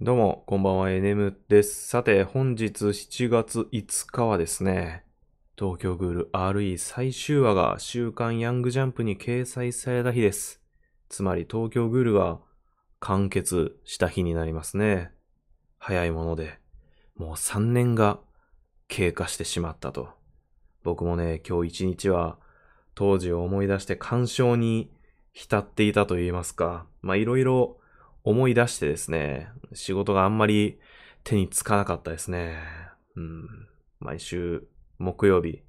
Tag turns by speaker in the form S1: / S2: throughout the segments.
S1: どうも、こんばんは、エネムです。さて、本日7月5日はですね、東京グール RE 最終話が週刊ヤングジャンプに掲載された日です。つまり東京グールが完結した日になりますね。早いもので、もう3年が経過してしまったと。僕もね、今日一日は当時を思い出して感傷に浸っていたと言いますか、まいろいろ思い出してですね、仕事があんまり手につかなかったですね。うん。毎週木曜日、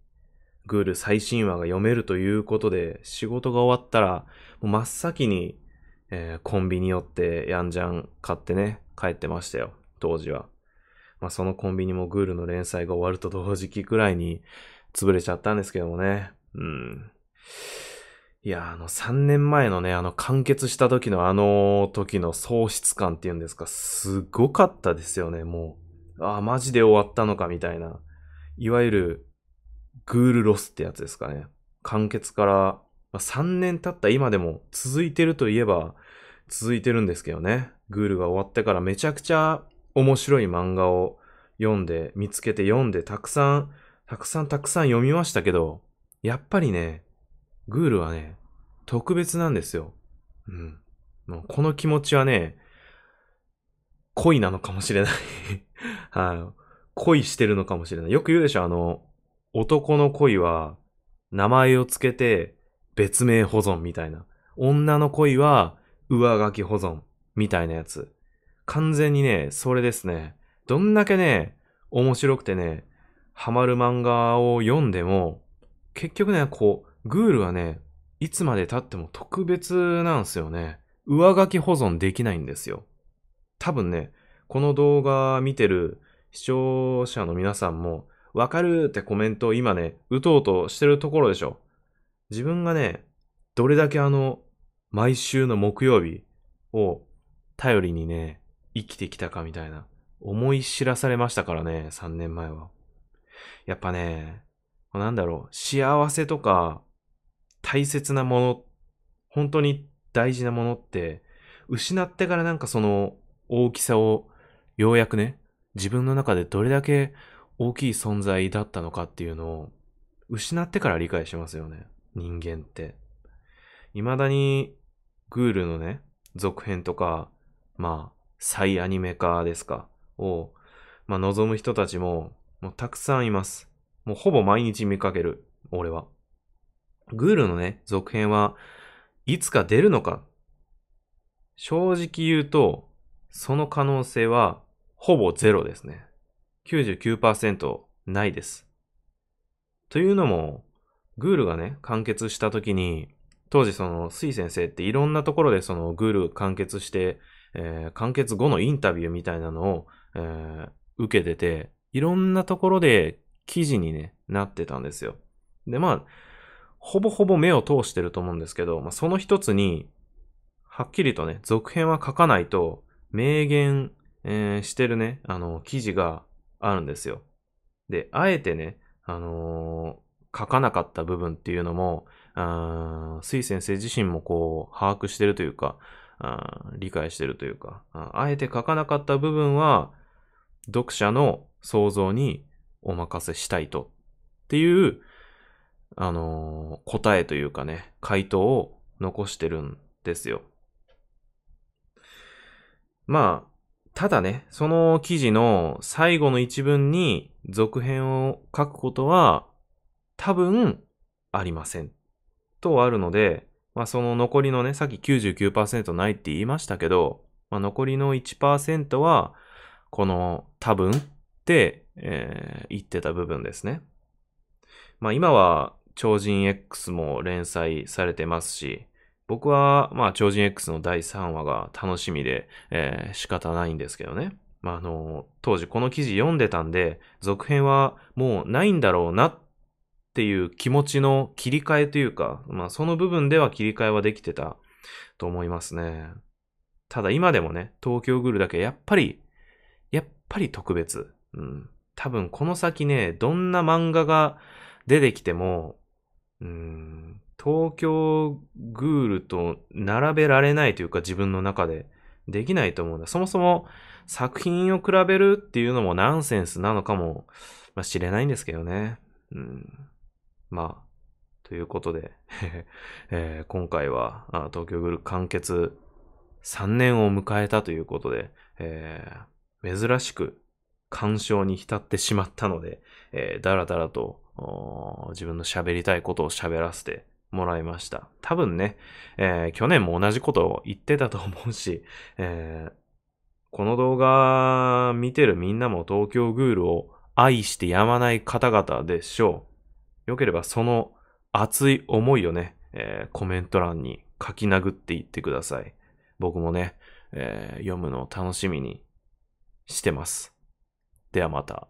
S1: グール最新話が読めるということで、仕事が終わったら、もう真っ先に、えー、コンビニ寄って、ヤンジャン買ってね、帰ってましたよ、当時は。まあ、そのコンビニもグールの連載が終わると同時期くらいに潰れちゃったんですけどもね。うん。いや、あの、3年前のね、あの、完結した時のあの時の喪失感っていうんですか、すごかったですよね、もう。ああ、マジで終わったのか、みたいな。いわゆる、グールロスってやつですかね。完結から、まあ、3年経った今でも続いてるといえば、続いてるんですけどね。グールが終わってからめちゃくちゃ面白い漫画を読んで、見つけて読んで、たくさん、たくさんたくさん読みましたけど、やっぱりね、グールはね、特別なんですよ。うん。もうこの気持ちはね、恋なのかもしれないはい。恋してるのかもしれない。よく言うでしょ、あの、男の恋は名前をつけて別名保存みたいな。女の恋は上書き保存みたいなやつ。完全にね、それですね。どんだけね、面白くてね、ハマる漫画を読んでも、結局ね、こう、グールはね、いつまで経っても特別なんすよね。上書き保存できないんですよ。多分ね、この動画見てる視聴者の皆さんも、わかるってコメントを今ね、打とうとしてるところでしょ。自分がね、どれだけあの、毎週の木曜日を頼りにね、生きてきたかみたいな、思い知らされましたからね、3年前は。やっぱね、なんだろう、幸せとか、大切なもの、本当に大事なものって、失ってからなんかその大きさをようやくね、自分の中でどれだけ大きい存在だったのかっていうのを失ってから理解しますよね。人間って。未だにグールのね、続編とか、まあ、再アニメ化ですか、を、まあ、望む人たちも、もうたくさんいます。もうほぼ毎日見かける、俺は。グールのね、続編はいつか出るのか正直言うと、その可能性はほぼゼロですね。99%ないです。というのも、グールがね、完結した時に、当時その、スイ先生っていろんなところでその、グール完結して、えー、完結後のインタビューみたいなのを、えー、受けてて、いろんなところで記事に、ね、なってたんですよ。で、まあ、ほぼほぼ目を通してると思うんですけど、まあ、その一つに、はっきりとね、続編は書かないと、明言、えー、してるね、あの、記事があるんですよ。で、あえてね、あのー、書かなかった部分っていうのも、水スイ先生自身もこう、把握してるというか、理解してるというかあえて書かなかった部分は、読者の想像にお任せしたいと。っていう、あのー、答えというかね、回答を残してるんですよ。まあ、ただね、その記事の最後の一文に続編を書くことは多分ありません。とあるので、まあその残りのね、さっき99%ないって言いましたけど、まあ残りの1%は、この多分って、えー、言ってた部分ですね。まあ今は超人 X も連載されてますし、僕は、まあ、超人 X の第3話が楽しみで、えー、仕方ないんですけどね。まあ、あの、当時この記事読んでたんで、続編はもうないんだろうなっていう気持ちの切り替えというか、まあ、その部分では切り替えはできてたと思いますね。ただ今でもね、東京グルだけやっぱり、やっぱり特別。うん。多分この先ね、どんな漫画が出てきても、東京グールと並べられないというか自分の中でできないと思うんだ。そもそも作品を比べるっていうのもナンセンスなのかも、しれないんですけどね。うん、まあ、ということで、えー、今回は東京グール完結3年を迎えたということで、えー、珍しく鑑賞に浸ってしまったので、えー、だらだらと自分の喋りたいことを喋らせてもらいました。多分ね、えー、去年も同じことを言ってたと思うし、えー、この動画見てるみんなも東京グールを愛してやまない方々でしょう。よければその熱い思いをね、えー、コメント欄に書き殴っていってください。僕もね、えー、読むのを楽しみにしてます。ではまた。